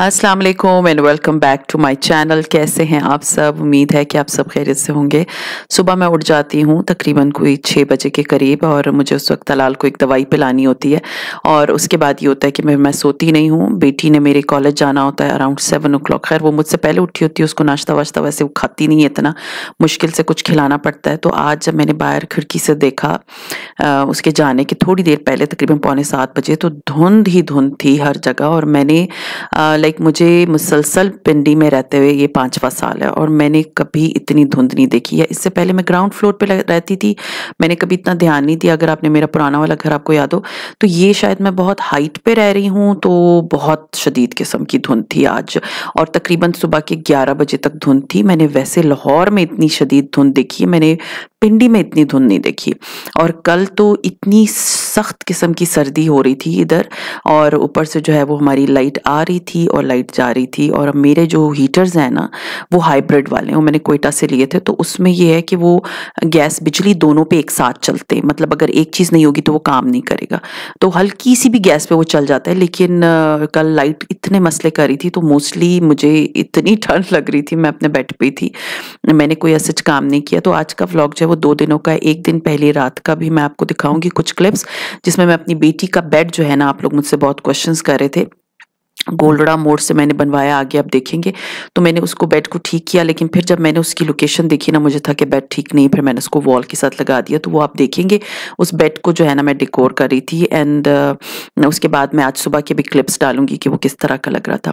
अस्सलाम वालेकुम and welcome back to my channel कैसे हैं आप सब उम्मीद है कि आप सब खैरियत से होंगे सुबह मैं उठ जाती हूँ तकरीबन कोई छः बजे के करीब और मुझे उस वक्त तलाल को एक दवाई पिलानी होती है और उसके बाद ये होता है कि मैं मैं सोती नहीं हूँ बेटी ने मेरे कॉलेज जाना होता है अराउंड सेवन ओ क्लॉक खैर वो मुझसे पहले उठी होती है उसको नाश्ता वाश्ता वैसे वो खाती नहीं है इतना मुश्किल से कुछ खिलाना पड़ता है तो आज जब मैंने बाहर खिड़की से देखा उसके जाने के थोड़ी देर पहले तकरीबन पौने सात बजे तो धुंध ही धुंध थी हर जगह और मैंने लाइक मुझे मुसलसल पिंडी में रहते हुए ये पाँचवा साल है और मैंने कभी इतनी धुंध नहीं देखी है इससे पहले मैं ग्राउंड फ्लोर पे रहती थी मैंने कभी इतना ध्यान नहीं दिया अगर आपने मेरा पुराना वाला घर आपको याद हो तो ये शायद मैं बहुत हाइट पे रह रही हूँ तो बहुत शदीद किस्म की धुंध थी आज और तकरीबन सुबह के ग्यारह बजे तक धुंध थी मैंने वैसे लाहौर में इतनी शदीद धुंध देखी मैंने पिंडी में इतनी धुंध नहीं देखी और कल तो इतनी सख्त किस्म की सर्दी हो रही थी इधर और ऊपर से जो है वो हमारी लाइट आ रही थी और लाइट जा रही थी और अब मेरे जो हीटर्स हैं ना वो हाइब्रिड वाले हैं वो मैंने कोयटा से लिए थे तो उसमें ये है कि वो गैस बिजली दोनों पे एक साथ चलते हैं मतलब अगर एक चीज़ नहीं होगी तो वो काम नहीं करेगा तो हल्की सी भी गैस पर वो चल जाता है लेकिन कल लाइट इतने मसले कर रही थी तो मोस्टली मुझे इतनी ठंड लग रही थी मैं अपने बेड पर थी मैंने कोई ऐसे काम नहीं किया तो आज का व्लॉग जो है वो दो दिनों का एक दिन पहले रात का भी मैं आपको दिखाऊंगी कुछ क्लिप्स जिसमें मैं अपनी बेटी का बेड जो है ना आप लोग मुझसे बहुत क्वेश्चंस कर रहे थे गोलड़ा मोड़ से मैंने बनवाया आगे आप देखेंगे तो मैंने उसको बेड को ठीक किया लेकिन फिर जब मैंने उसकी लोकेशन देखी ना मुझे था कि बेड ठीक नहीं फिर मैंने उसको वॉल के साथ लगा दिया तो वो आप देखेंगे उस बेड को जो है ना मैं डिकोर कर रही थी एंड uh, उसके बाद मैं आज सुबह के भी क्लिप्स डालूंगी कि वो किस तरह का लग रहा था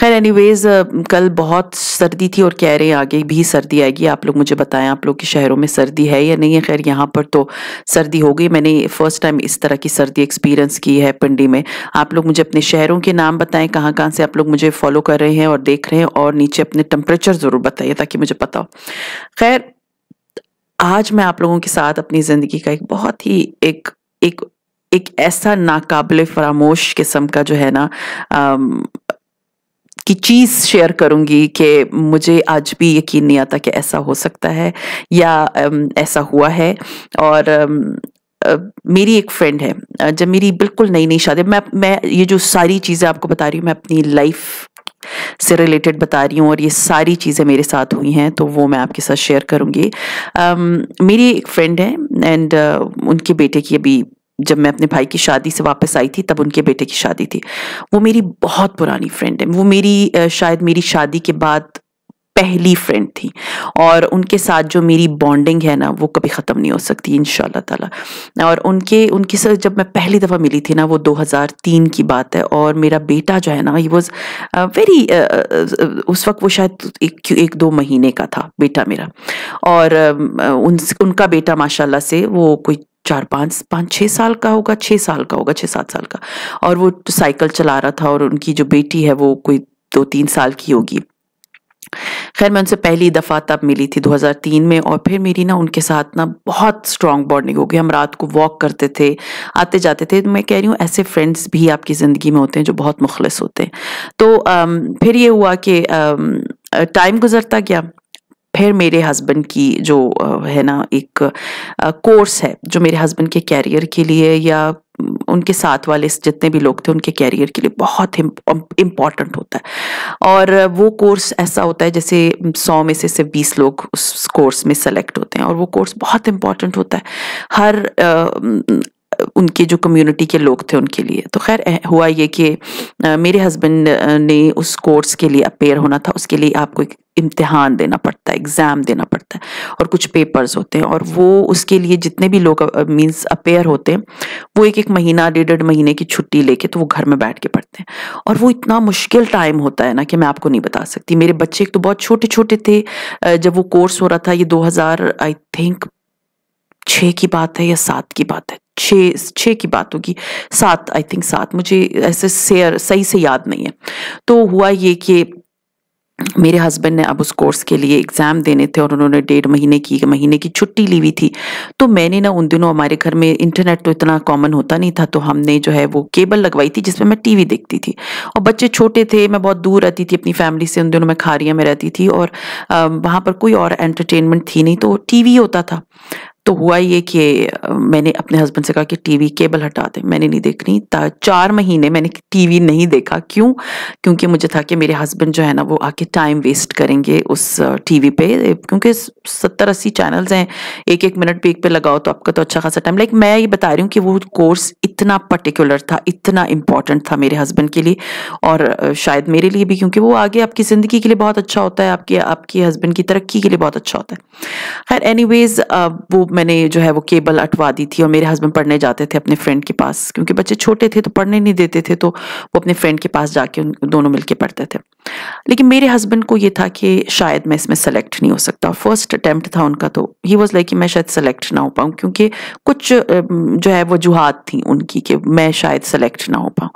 खैर एनी uh, कल बहुत सर्दी थी और कह रहे हैं आगे भी सर्दी आएगी आप लोग मुझे बताएं आप लोग के शहरों में सर्दी है या नहीं है खैर यहाँ पर तो सर्दी हो गई मैंने फर्स्ट टाइम इस तरह की सर्दी एक्सपीरियंस की है पिंडी में आप लोग मुझे अपने शहरों के नाम बताएं बताएं कहाँ कहाँ से आप लोग मुझे फॉलो कर रहे हैं और देख रहे हैं और नीचे अपने टेम्परेचर ज़रूर बताइए ताकि मुझे पता हो खैर आज मैं आप लोगों के साथ अपनी ज़िंदगी का एक बहुत ही एक एक एक ऐसा नाकाबले फरामोश किस्म का जो है ना की चीज़ शेयर करूंगी कि मुझे आज भी यकीन नहीं आता कि ऐसा हो सकता है या ऐसा हुआ है और मेरी एक फ्रेंड है जब मेरी बिल्कुल नई नई शादी मैं मैं ये जो सारी चीज़ें आपको बता रही हूँ मैं अपनी लाइफ से रिलेटेड बता रही हूँ और ये सारी चीज़ें मेरे साथ हुई हैं तो वो मैं आपके साथ शेयर करूँगी मेरी एक फ्रेंड है एंड uh, उनके बेटे की अभी जब मैं अपने भाई की शादी से वापस आई थी तब उनके बेटे की शादी थी वो मेरी बहुत पुरानी फ्रेंड है वो मेरी शायद मेरी शादी के बाद पहली फ्रेंड थी और उनके साथ जो मेरी बॉन्डिंग है ना वो कभी ख़त्म नहीं हो सकती इन ताला और उनके उनके साथ जब मैं पहली दफ़ा मिली थी ना वो 2003 की बात है और मेरा बेटा जो है ना ही वॉज वेरी उस वक्त वो शायद एक एक दो महीने का था बेटा मेरा और um, uh, उन उनका बेटा माशाल्लाह से वो कोई चार पाँच पाँच छः साल का होगा छः साल का होगा छः सात साल का और वो साइकिल चला रहा था और उनकी जो बेटी है वो कोई दो तीन साल की होगी खैर मैं उनसे पहली दफ़ा तब मिली थी 2003 में और फिर मेरी ना उनके साथ ना बहुत स्ट्रॉन्ग बॉन्डिंग हो गई हम रात को वॉक करते थे आते जाते थे तो मैं कह रही हूँ ऐसे फ्रेंड्स भी आपकी ज़िंदगी में होते हैं जो बहुत मुखलस होते हैं तो फिर ये हुआ कि टाइम गुजरता गया फिर मेरे हस्बैंड की जो है ना एक कोर्स है जो मेरे हस्बैंड के कैरियर के लिए या उनके साथ वाले जितने भी लोग थे उनके कैरियर के लिए बहुत इम्पॉर्टेंट होता है और वो कोर्स ऐसा होता है जैसे सौ में से सिर्फ बीस लोग उस कोर्स में सेलेक्ट होते हैं और वो कोर्स बहुत इम्पॉर्टेंट होता है हर उनके जो कम्युनिटी के लोग थे उनके लिए तो खैर हुआ ये कि मेरे हस्बैंड ने उस कोर्स के लिए अपेयर होना था उसके लिए आपको एक इम्तहान देना पड़ता है एग्ज़ाम देना पड़ता है और कुछ पेपर्स होते हैं और वो उसके लिए जितने भी लोग मीन्स अपेयर होते हैं वो एक एक महीना डेढ़ डेढ़ महीने की छुट्टी लेके तो वो घर में बैठ के पढ़ते हैं और वो इतना मुश्किल टाइम होता है ना कि मैं आपको नहीं बता सकती मेरे बच्चे एक तो बहुत छोटे छोटे थे जब वो कोर्स हो रहा था ये दो आई थिंक छः की बात है या सात की बात है छः छः की बात होगी सात आई थिंक सात मुझे ऐसे सेयर सही से याद नहीं है तो हुआ ये कि मेरे हस्बैंड ने अब उस कोर्स के लिए एग्ज़ाम देने थे और उन्होंने डेढ़ महीने की महीने की छुट्टी ली हुई थी तो मैंने ना उन दिनों हमारे घर में इंटरनेट तो इतना कॉमन होता नहीं था तो हमने जो है वो केबल लगवाई थी जिसमें मैं टीवी देखती थी और बच्चे छोटे थे मैं बहुत दूर रहती थी अपनी फैमिली से उन दिनों मैं खारिया में रहती थी और वहाँ पर कोई और एंटरटेनमेंट थी नहीं तो टी होता था तो हुआ ये कि मैंने अपने हस्बैंड से कहा कि टीवी केबल हटा दे मैंने नहीं देखनी चार महीने मैंने टीवी नहीं देखा क्यों क्योंकि मुझे था कि मेरे हस्बैंड जो है ना वो आके टाइम वेस्ट करेंगे उस टीवी पे क्योंकि सत्तर अस्सी चैनल्स हैं एक एक मिनट पे एक पे लगाओ तो आपका तो अच्छा खासा टाइम लाइक मैं ये बता रही हूँ कि वो कोर्स इतना पर्टिकुलर था इतना इम्पॉर्टेंट था मेरे हस्बैंड के लिए और शायद मेरे लिए भी क्योंकि वो आगे आपकी ज़िंदगी के लिए बहुत अच्छा होता है आपके आपके हस्बैंड की तरक्की के लिए बहुत अच्छा होता है खैर एनीवेज वो मैंने जो है वो केबल अटवा दी थी और मेरे हस्बैंड पढ़ने जाते थे अपने फ्रेंड के पास क्योंकि बच्चे छोटे थे तो पढ़ने नहीं देते थे तो वो अपने फ्रेंड के पास जाके दोनों मिलके पढ़ते थे लेकिन मेरे हस्बैंड को ये था कि शायद मैं इसमें सेलेक्ट नहीं हो सकता फर्स्ट अटैम्प्ट था उनका तो ही वॉज लाइक कि मैं शायद सेलेक्ट ना हो पाऊँ क्योंकि कुछ जो है वजूहत थी उन उनकी कि मैं शायद सेलेक्ट ना हो पाऊँ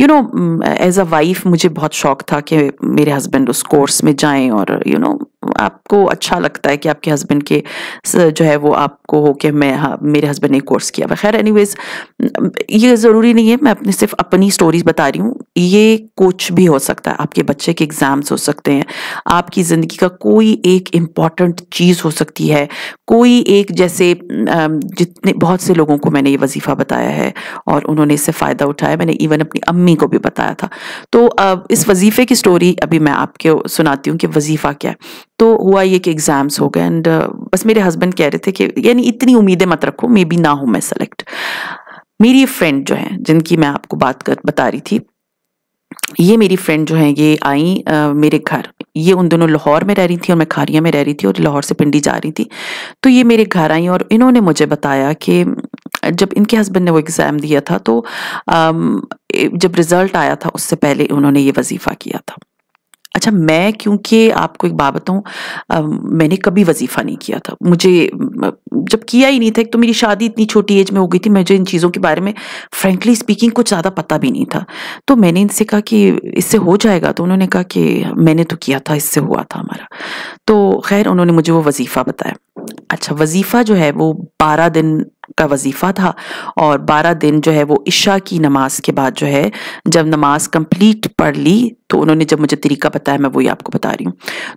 you know as a wife मुझे बहुत शौक था कि मेरे हस्बैंड उस कोर्स में जाएं और यू you नो know, आपको अच्छा लगता है कि आपके हस्बैंड के जो है वो आपको हो कि मैं हाँ मेरे हस्बैंड ने कोर्स किया हुआ खैर एनीवेज ये ज़रूरी नहीं है मैं अपने सिर्फ अपनी स्टोरीज बता रही हूँ ये कुछ भी हो सकता है आपके बच्चे के एग्ज़ाम्स हो सकते हैं आपकी ज़िंदगी का कोई एक इम्पॉर्टेंट चीज़ हो सकती है कोई एक जैसे जितने बहुत से लोगों को मैंने ये वजीफ़ा बताया है और उन्होंने इससे फ़ायदा उठाया मैंने इवन अपनी अम्मी को भी बताया था तो इस वजीफ़े की स्टोरी अभी मैं आपके सुनाती हूँ कि वजीफ़ा क्या है तो हुआ ये कि एग्ज़ाम्स हो गए एंड uh, बस मेरे हस्बैंड कह रहे थे कि यानी इतनी उम्मीदें मत रखो मे बी ना हूँ मैं सेलेक्ट मेरी फ्रेंड जो है जिनकी मैं आपको बात कर बता रही थी ये मेरी फ्रेंड जो है ये आई आ, uh, मेरे घर ये उन दोनों लाहौर में रह रही थी और मैं खारिया में रह रही थी और लाहौर से पिंडी जा रही थी तो ये मेरे घर आई और इन्होंने मुझे बताया कि जब इनके हस्बैंड ने वो एग्ज़ाम दिया था तो आ, um, जब रिज़ल्ट आया था उससे पहले उन्होंने ये वजीफ़ा किया था अच्छा मैं क्योंकि आपको एक बात बताऊँ मैंने कभी वजीफ़ा नहीं किया था मुझे जब किया ही नहीं था एक तो मेरी शादी इतनी छोटी एज में हो गई थी मुझे इन चीज़ों के बारे में फ्रेंकली स्पीकिंग कुछ ज़्यादा पता भी नहीं था तो मैंने इनसे कहा कि इससे हो जाएगा तो उन्होंने कहा कि मैंने तो किया था इससे हुआ था हमारा तो खैर उन्होंने मुझे वो वजीफ़ा बताया अच्छा वजीफ़ा जो है वो बारह दिन का वजीफ़ा था और बारह दिन जो है वो इशा की नमाज के बाद जो है जब नमाज कंप्लीट पढ़ ली तो उन्होंने जब मुझे तरीका बताया मैं वही आपको बता रही हूँ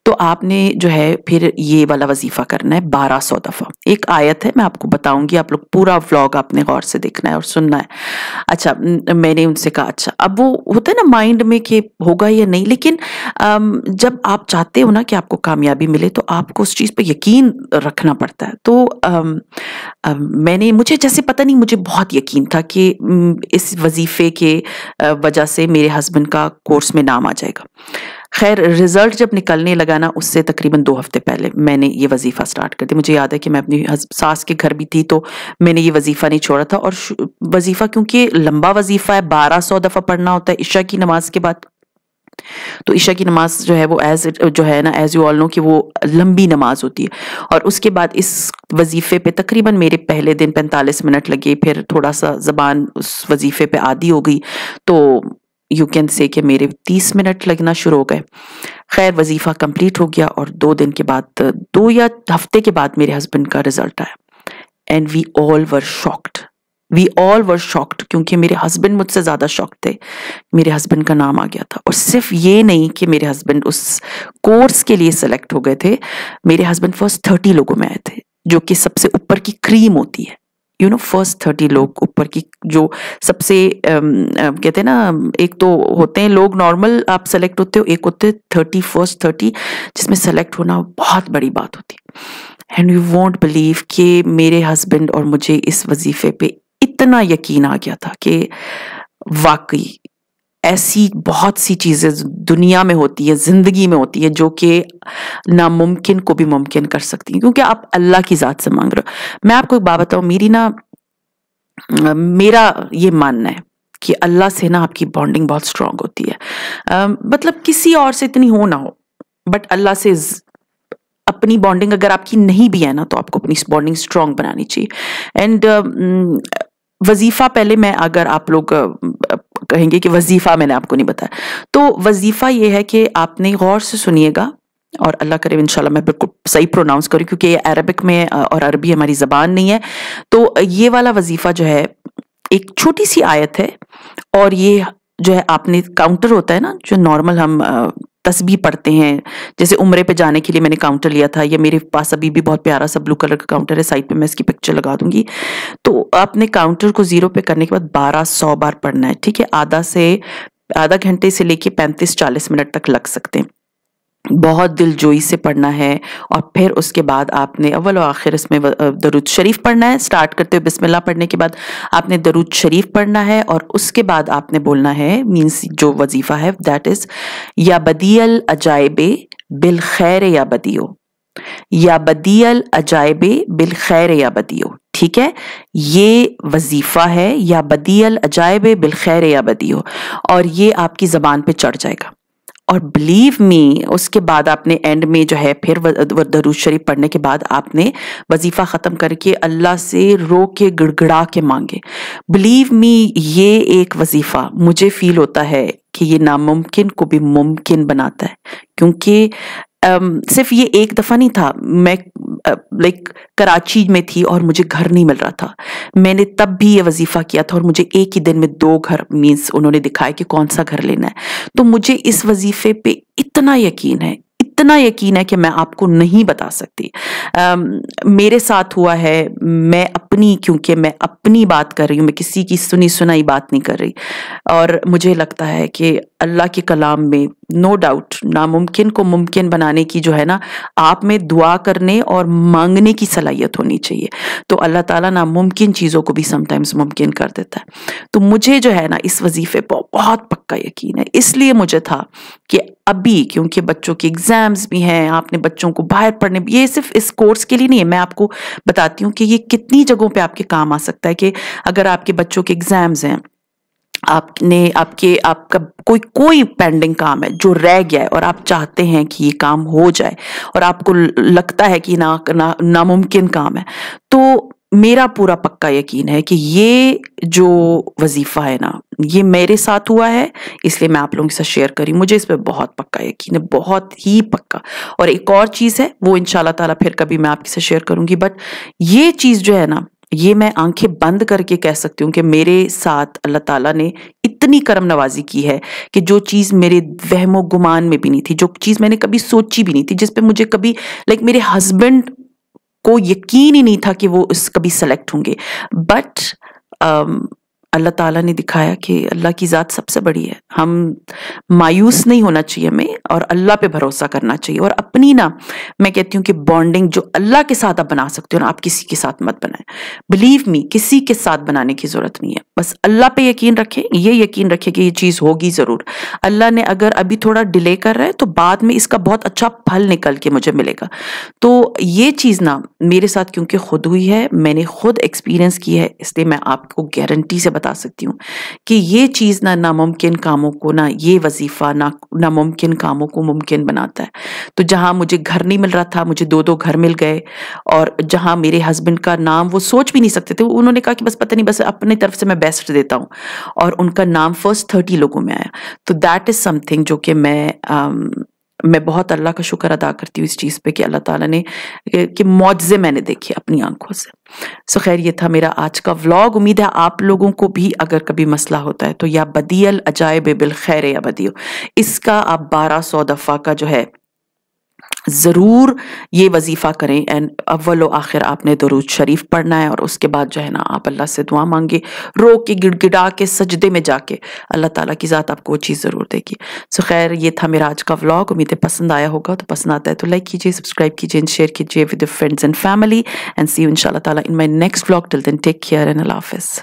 तो आपने जो है फिर ये वाला वजीफ़ा करना है बारह सौ दफ़ा एक आयत है मैं आपको बताऊँगी आप लोग पूरा व्लॉग आपने गौर से देखना है और सुनना है अच्छा मैंने उनसे कहा अच्छा अब वो होता है ना माइंड में कि होगा या नहीं लेकिन जब आप चाहते हो ना कि आपको कामयाबी मिले तो आपको उस चीज़ पर यकीन रखना पड़ता है तो मैंने मुझे जैसे पता नहीं मुझे बहुत यकीन था कि इस वजीफ़े के वजह से मेरे हस्बैंड का कोर्स में नाम काम आ जाएगा खैर रिजल्ट जब निकलने लगा ना उससे तकरीबन दो हफ्ते पहले मैंने ये वजीफा स्टार्ट कर दिया मुझे याद है कि मैं अपनी सास के घर भी थी तो मैंने ये वजीफा नहीं छोड़ा था और वजीफा क्योंकि लंबा वजीफा है बारह सौ दफा पढ़ना होता है ईशा की नमाज के बाद तो ईशा की नमाज जो है वो एज जो है ना एज यू ऑल नो कि वो लंबी नमाज होती है और उसके बाद इस वजीफे पे तकरीबन मेरे पहले दिन पैंतालीस मिनट लगे फिर थोड़ा सा ज़बान उस वजीफे पे आदि हो गई तो यू कैन से कि मेरे तीस मिनट लगना शुरू हो गए खैर वजीफ़ा कंप्लीट हो गया और दो दिन के बाद दो या हफ्ते के बाद मेरे हस्बैंड का रिजल्ट आया and we all were shocked we all were shocked क्योंकि मेरे हस्बैंड मुझसे ज़्यादा शॉक थे मेरे हस्बैंड का नाम आ गया था और सिर्फ ये नहीं कि मेरे हस्बैंड उस कोर्स के लिए सेलेक्ट हो गए थे मेरे हस्बैंड फर्स्ट थर्टी लोगों में आए थे जो कि सबसे ऊपर की क्रीम होती है यू नो फर्स्ट थर्टी लोग ऊपर की जो सबसे कहते हैं ना एक तो होते हैं लोग नॉर्मल आप सेलेक्ट होते हो एक होते हैं थर्टी फर्स्ट थर्टी जिसमें सेलेक्ट होना बहुत बड़ी बात होती है एंड यू वॉन्ट बिलीव कि मेरे हस्बैंड और मुझे इस वजीफे पे इतना यकीन आ गया था कि वाकई ऐसी बहुत सी चीज़ें दुनिया में होती है ज़िंदगी में होती है जो कि नामुमकिन को भी मुमकिन कर सकती हैं क्योंकि आप अल्लाह की ज़ात से मांग रहे हो मैं आपको एक बात बताऊँ मेरी ना मेरा ये मानना है कि अल्लाह से ना आपकी बॉन्डिंग बहुत स्ट्रांग होती है मतलब किसी और से इतनी हो ना हो बट अल्लाह से अपनी बॉन्डिंग अगर आपकी नहीं भी है ना तो आपको अपनी बॉन्डिंग स्ट्रांग बनानी चाहिए एंड वजीफा पहले मैं अगर आप लोग कहेंगे कि वजीफा मैंने आपको नहीं बताया तो वजीफा ये है कि आपने गौर से सुनिएगा और अल्लाह करे इंशाल्लाह मैं बिल्कुल सही प्रोनाउंस करूँ क्योंकि ये अरबिक में और अरबी हमारी ज़बान नहीं है तो ये वाला वजीफ़ा जो है एक छोटी सी आयत है और ये जो है आपने काउंटर होता है ना जो नॉर्मल हम तस्बी पढ़ते हैं जैसे उम्र पे जाने के लिए मैंने काउंटर लिया था या मेरे पास अभी भी बहुत प्यारा सा ब्लू कलर का काउंटर है साइड पे मैं इसकी पिक्चर लगा दूंगी तो आपने काउंटर को जीरो पे करने के बाद बारह सौ बार पढ़ना है ठीक है आधा से आधा घंटे से लेके पैंतीस चालीस मिनट तक लग सकते हैं बहुत दिलजोई से पढ़ना है और फिर उसके बाद आपने अव्वल आखिर इसमें दरुद शरीफ पढ़ना है स्टार्ट करते हुए बिस्मिल्लाह पढ़ने के बाद आपने दरुद शरीफ पढ़ना है और उसके बाद आपने बोलना है मीन्स जो वजीफ़ा है दैट इज़ या बदील अजायब बिल खैर या बदियो या बदील अजायब बिल खैर या बदियो ठीक है ये वजीफ़ा है या बदील अजायब बिल खैर या बदियो और ये आपकी ज़बान पर चढ़ जाएगा और बिलीव मी उसके बाद आपने एंड में जो है फिर दरूज शरीफ पढ़ने के बाद आपने वजीफ़ा ख़त्म करके अल्लाह से रो के गड़गड़ा के मांगे बिलीव मी ये एक वजीफ़ा मुझे फ़ील होता है कि ये नामुमकिन को भी मुमकिन बनाता है क्योंकि सिर्फ ये एक दफ़ा नहीं था मैं लाइक कराची में थी और मुझे घर नहीं मिल रहा था मैंने तब भी ये वजीफ़ा किया था और मुझे एक ही दिन में दो घर मीन्स उन्होंने दिखाया कि कौन सा घर लेना है तो मुझे इस वजीफ़े पे इतना यकीन है इतना यकीन है कि मैं आपको नहीं बता सकती uh, मेरे साथ हुआ है मैं अपनी क्योंकि मैं अपनी बात कर रही हूँ मैं किसी की सुनी सुनाई बात नहीं कर रही और मुझे लगता है कि अल्लाह के कलाम में नो डाउट नामुमकिन को मुमकिन बनाने की जो है ना आप में दुआ करने और मांगने की सलाहियत होनी चाहिए तो अल्लाह ताला नामुमकिन चीज़ों को भी समटाइम्स मुमकिन कर देता है तो मुझे जो है ना इस वजीफे पर बहुत पक्का यकीन है इसलिए मुझे था कि अभी क्योंकि बच्चों के एग्ज़ाम्स भी हैं आपने बच्चों को बाहर पढ़ने ये सिर्फ इस कोर्स के लिए नहीं है मैं आपको बताती हूँ कि ये कितनी जगह जगहों पे आपके काम आ सकता है कि अगर आपके बच्चों के एग्जाम्स हैं आपने आपके आपका कोई कोई पेंडिंग काम है जो रह गया है और आप चाहते हैं कि ये काम हो जाए और आपको लगता है कि ना, नामुमकिन ना काम है तो मेरा पूरा पक्का यकीन है कि ये जो वजीफ़ा है ना ये मेरे साथ हुआ है इसलिए मैं आप लोगों के साथ शेयर करी मुझे इस पर बहुत पक्का यकीन है बहुत ही पक्का और एक और चीज़ है वो इन ताला फिर कभी मैं आपके साथ शेयर करूंगी बट ये चीज़ जो है ना ये मैं आंखें बंद करके कह सकती हूँ कि मेरे साथ अल्लाह ताला ने इतनी करम नवाजी की है कि जो चीज़ मेरे वहमो गुमान में भी नहीं थी जो चीज़ मैंने कभी सोची भी नहीं थी जिस पे मुझे कभी लाइक मेरे हस्बैंड को यकीन ही नहीं था कि वो इस कभी सेलेक्ट होंगे बट अल्लाह ताला ने दिखाया कि अल्लाह की ज़ात सबसे बड़ी है हम मायूस नहीं होना चाहिए हमें और अल्लाह पे भरोसा करना चाहिए और अपनी ना मैं कहती हूँ कि बॉन्डिंग जो अल्लाह के साथ आप बना सकते हो ना आप किसी के साथ मत बनाएं बिलीव मी किसी के साथ बनाने की ज़रूरत नहीं है बस अल्लाह पे यकीन रखें ये यकीन रखें कि ये चीज़ होगी ज़रूर अल्लाह ने अगर अभी थोड़ा डिले कर रहा है तो बाद में इसका बहुत अच्छा फल निकल के मुझे मिलेगा तो ये चीज़ ना मेरे साथ क्योंकि खुद हुई है मैंने खुद एक्सपीरियंस की है इसलिए मैं आपको गारंटी से बता बता सकती हूँ कि ये चीज़ ना नामुमकिन कामों को ना ये वजीफ़ा ना नामुमकिन कामों को मुमकिन बनाता है तो जहाँ मुझे घर नहीं मिल रहा था मुझे दो दो घर मिल गए और जहाँ मेरे हस्बैंड का नाम वो सोच भी नहीं सकते थे उन्होंने कहा कि बस पता नहीं बस अपनी तरफ से मैं बेस्ट देता हूँ और उनका नाम फर्स्ट थर्टी लोगों में आया तो दैट इज़ समथिंग जो कि मैं um, मैं बहुत अल्लाह का शुक्र अदा करती हूँ इस चीज़ पे कि अल्लाह ताला ने कि मुआवजे मैंने देखे अपनी आंखों से सो खैर ये था मेरा आज का व्लॉग उम्मीद है आप लोगों को भी अगर कभी मसला होता है तो या बदील अजायब बिल खैर या बदियो इसका आप बारह सौ दफ़ा का जो है ज़रूर ये वजीफ़ा करें एंड अव्वल व आखिर आपने दरूद शरीफ पढ़ना है और उसके बाद जो है ना आप अल्लाह से दुआ मांगे रो के गिड़गिड़ा के सजदे में जाके अल्लाह ताला की ज़ात आपको वो चीज़ ज़रूर देगी सो खैर ये था मेरा आज का व्लॉग उम्मीद है पसंद आया होगा तो पसंद आता है तो लाइक कीजिए सब्सक्राइब कीजिए एंड शेयर कीजिए with friends and family and see you in ताला in my next vlog till then take care and अल्लाह हाफिज़